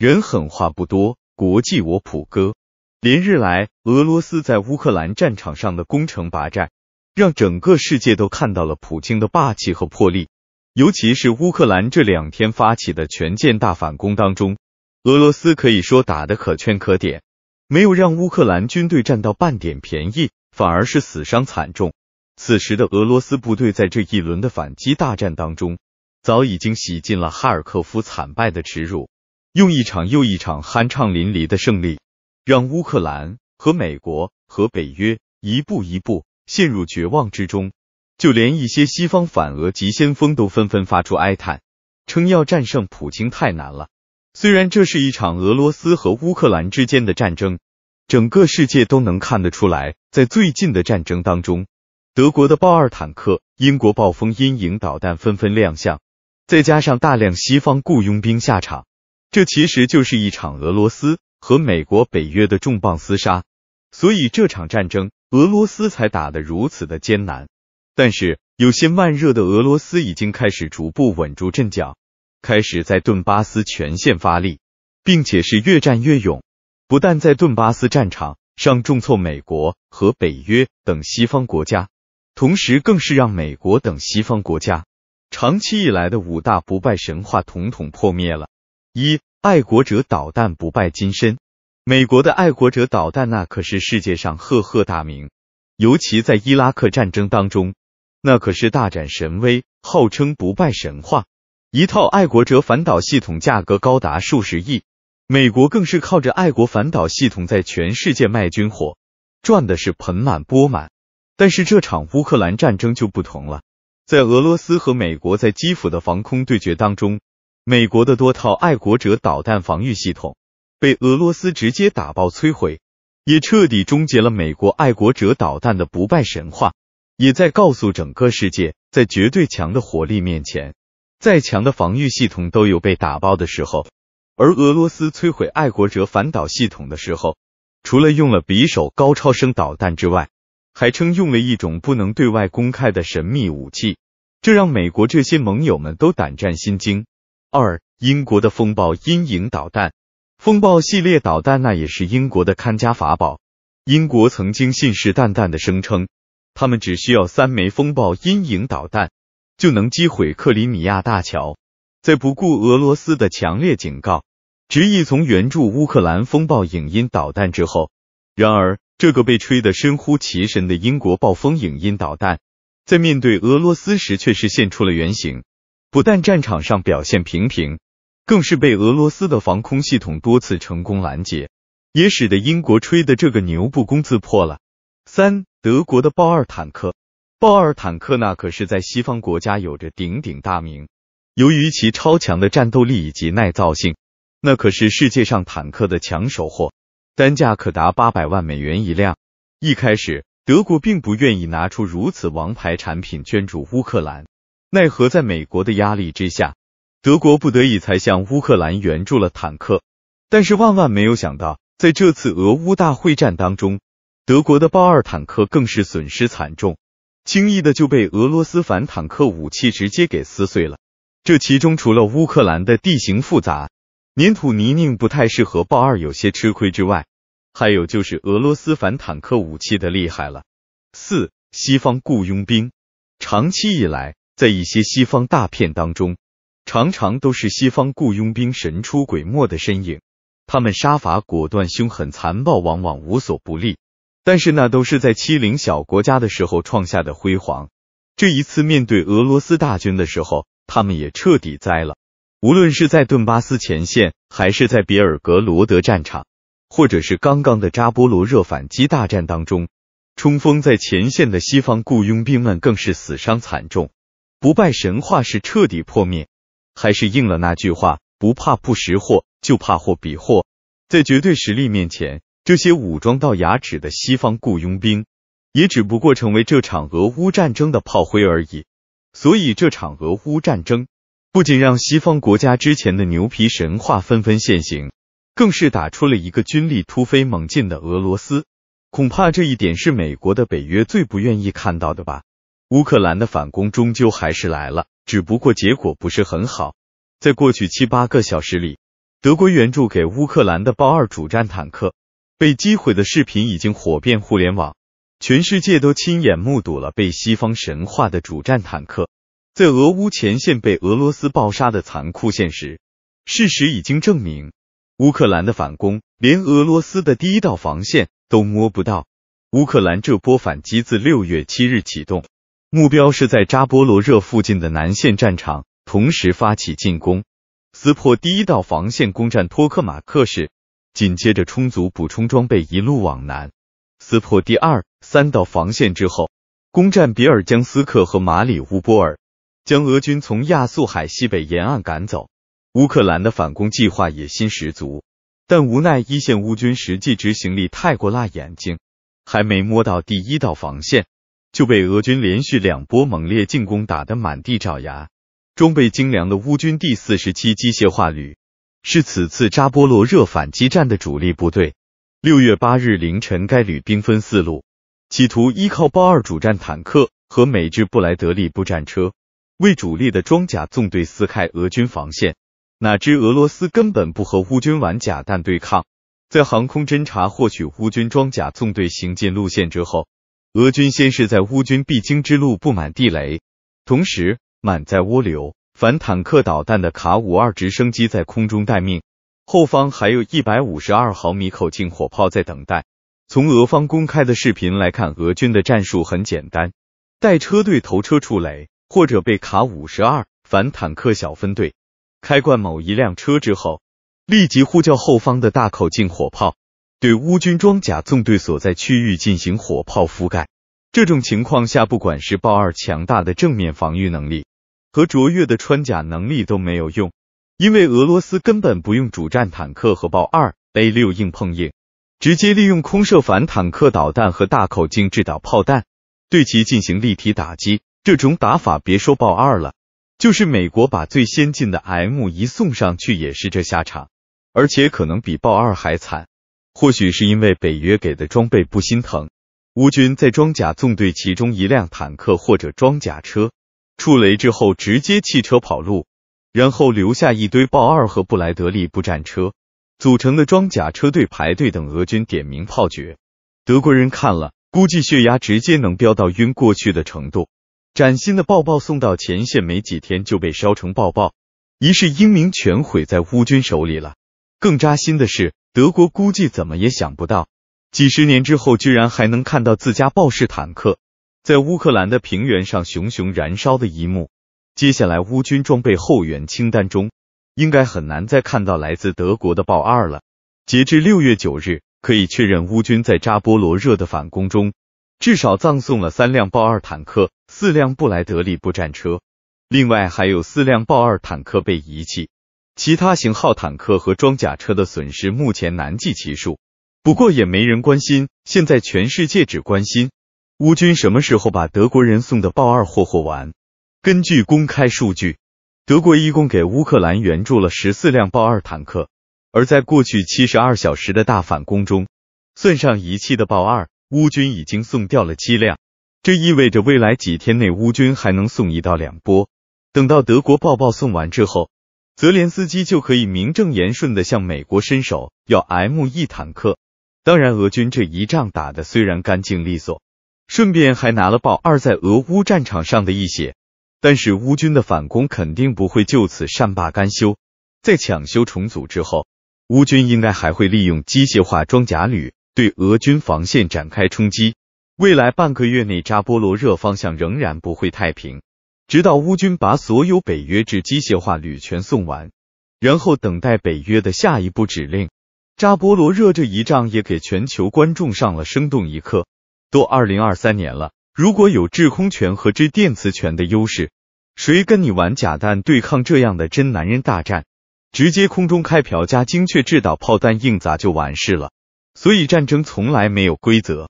人狠话不多，国际我普哥。连日来，俄罗斯在乌克兰战场上的攻城拔寨，让整个世界都看到了普京的霸气和魄力。尤其是乌克兰这两天发起的全舰大反攻当中，俄罗斯可以说打的可圈可点，没有让乌克兰军队占到半点便宜，反而是死伤惨重。此时的俄罗斯部队在这一轮的反击大战当中，早已经洗尽了哈尔科夫惨败的耻辱。用一场又一场酣畅淋漓的胜利，让乌克兰和美国和北约一步一步陷入绝望之中。就连一些西方反俄急先锋都纷纷发出哀叹，称要战胜普京太难了。虽然这是一场俄罗斯和乌克兰之间的战争，整个世界都能看得出来。在最近的战争当中，德国的豹二坦克、英国暴风阴影导弹纷纷亮相，再加上大量西方雇佣兵下场。这其实就是一场俄罗斯和美国、北约的重磅厮杀，所以这场战争俄罗斯才打得如此的艰难。但是有些慢热的俄罗斯已经开始逐步稳住阵脚，开始在顿巴斯全线发力，并且是越战越勇。不但在顿巴斯战场上重挫美国和北约等西方国家，同时更是让美国等西方国家长期以来的五大不败神话统统破灭了。一爱国者导弹不败金身，美国的爱国者导弹那可是世界上赫赫大名，尤其在伊拉克战争当中，那可是大展神威，号称不败神话。一套爱国者反导系统价格高达数十亿，美国更是靠着爱国反导系统在全世界卖军火，赚的是盆满钵满。但是这场乌克兰战争就不同了，在俄罗斯和美国在基辅的防空对决当中。美国的多套爱国者导弹防御系统被俄罗斯直接打爆摧毁，也彻底终结了美国爱国者导弹的不败神话，也在告诉整个世界，在绝对强的火力面前，再强的防御系统都有被打爆的时候。而俄罗斯摧毁爱国者反导系统的时候，除了用了匕首高超声导弹之外，还称用了一种不能对外公开的神秘武器，这让美国这些盟友们都胆战心惊。二，英国的风暴阴影导弹，风暴系列导弹那也是英国的看家法宝。英国曾经信誓旦旦的声称，他们只需要三枚风暴阴影导弹就能击毁克里米亚大桥。在不顾俄罗斯的强烈警告，执意从援助乌克兰风暴影音导弹之后，然而这个被吹得神乎其神的英国暴风影音导弹，在面对俄罗斯时却是现出了原形。不但战场上表现平平，更是被俄罗斯的防空系统多次成功拦截，也使得英国吹的这个牛不攻自破了。三、德国的豹二坦克，豹二坦克那可是在西方国家有着鼎鼎大名，由于其超强的战斗力以及耐造性，那可是世界上坦克的抢手货，单价可达八百万美元一辆。一开始，德国并不愿意拿出如此王牌产品捐助乌克兰。奈何在美国的压力之下，德国不得已才向乌克兰援助了坦克。但是万万没有想到，在这次俄乌大会战当中，德国的豹二坦克更是损失惨重，轻易的就被俄罗斯反坦克武器直接给撕碎了。这其中除了乌克兰的地形复杂、粘土泥泞不太适合豹二有些吃亏之外，还有就是俄罗斯反坦克武器的厉害了。四西方雇佣兵，长期以来。在一些西方大片当中，常常都是西方雇佣兵神出鬼没的身影，他们杀伐果断、凶狠残暴，往往无所不利。但是那都是在欺凌小国家的时候创下的辉煌。这一次面对俄罗斯大军的时候，他们也彻底栽了。无论是在顿巴斯前线，还是在别尔格罗德战场，或者是刚刚的扎波罗热反击大战当中，冲锋在前线的西方雇佣兵们更是死伤惨重。不败神话是彻底破灭，还是应了那句话：不怕不识货，就怕货比货。在绝对实力面前，这些武装到牙齿的西方雇佣兵，也只不过成为这场俄乌战争的炮灰而已。所以，这场俄乌战争不仅让西方国家之前的牛皮神话纷纷现形，更是打出了一个军力突飞猛进的俄罗斯。恐怕这一点是美国的北约最不愿意看到的吧。乌克兰的反攻终究还是来了，只不过结果不是很好。在过去七八个小时里，德国援助给乌克兰的豹二主战坦克被击毁的视频已经火遍互联网，全世界都亲眼目睹了被西方神话的主战坦克在俄乌前线被俄罗斯爆杀的残酷现实。事实已经证明，乌克兰的反攻连俄罗斯的第一道防线都摸不到。乌克兰这波反击自六月七日启动。目标是在扎波罗热附近的南线战场同时发起进攻，撕破第一道防线，攻占托克马克市，紧接着充足补充装备，一路往南，撕破第二、三道防线之后，攻占比尔江斯克和马里乌波尔，将俄军从亚速海西北沿岸赶走。乌克兰的反攻计划野心十足，但无奈一线乌军实际执行力太过辣眼睛，还没摸到第一道防线。就被俄军连续两波猛烈进攻打得满地找牙。装备精良的乌军第四十七机械化旅是此次扎波罗热反击战的主力部队。六月八日凌晨，该旅兵分四路，企图依靠豹二主战坦克和美制布莱德利步战车为主力的装甲纵队撕开俄军防线。哪知俄罗斯根本不和乌军玩假弹对抗，在航空侦察获取乌军装甲纵队行进路线之后。俄军先是在乌军必经之路布满地雷，同时满载涡流反坦克导弹的卡五二直升机在空中待命，后方还有一百五十二毫米口径火炮在等待。从俄方公开的视频来看，俄军的战术很简单：带车队头车触雷或者被卡五十二反坦克小分队开惯某一辆车之后，立即呼叫后方的大口径火炮。对乌军装甲纵队所在区域进行火炮覆盖。这种情况下，不管是豹二强大的正面防御能力和卓越的穿甲能力都没有用，因为俄罗斯根本不用主战坦克和豹二 A 六硬碰硬，直接利用空射反坦克导弹和大口径制导炮弹对其进行立体打击。这种打法，别说豹二了，就是美国把最先进的 M 一送上去也是这下场，而且可能比豹二还惨。或许是因为北约给的装备不心疼，乌军在装甲纵队其中一辆坦克或者装甲车触雷之后，直接弃车跑路，然后留下一堆豹二和布莱德利步战车组成的装甲车队排队等俄军点名炮决。德国人看了，估计血压直接能飙到晕过去的程度。崭新的豹豹送到前线没几天就被烧成豹豹，一世英名全毁在乌军手里了。更扎心的是。德国估计怎么也想不到，几十年之后居然还能看到自家豹式坦克在乌克兰的平原上熊熊燃烧的一幕。接下来，乌军装备后援清单中，应该很难再看到来自德国的豹二了。截至六月九日，可以确认乌军在扎波罗热的反攻中，至少葬送了三辆豹二坦克、四辆布莱德利步战车，另外还有四辆豹二坦克被遗弃。其他型号坦克和装甲车的损失目前难计其数，不过也没人关心。现在全世界只关心乌军什么时候把德国人送的豹二霍霍完。根据公开数据，德国一共给乌克兰援助了十四辆豹二坦克，而在过去七十二小时的大反攻中，算上遗弃的豹二，乌军已经送掉了七辆。这意味着未来几天内乌军还能送一到两波。等到德国豹豹送完之后。泽连斯基就可以名正言顺地向美国伸手要 M1 坦克。当然，俄军这一仗打得虽然干净利索，顺便还拿了豹二在俄乌战场上的一血，但是乌军的反攻肯定不会就此善罢甘休。在抢修重组之后，乌军应该还会利用机械化装甲旅对俄军防线展开冲击。未来半个月内，扎波罗热方向仍然不会太平。直到乌军把所有北约制机械化旅全送完，然后等待北约的下一步指令。扎波罗热这一仗也给全球观众上了生动一课。都二零二三年了，如果有制空权和制电磁权的优势，谁跟你玩假弹对抗这样的真男人大战？直接空中开瓢加精确制导炮弹硬砸就完事了。所以战争从来没有规则。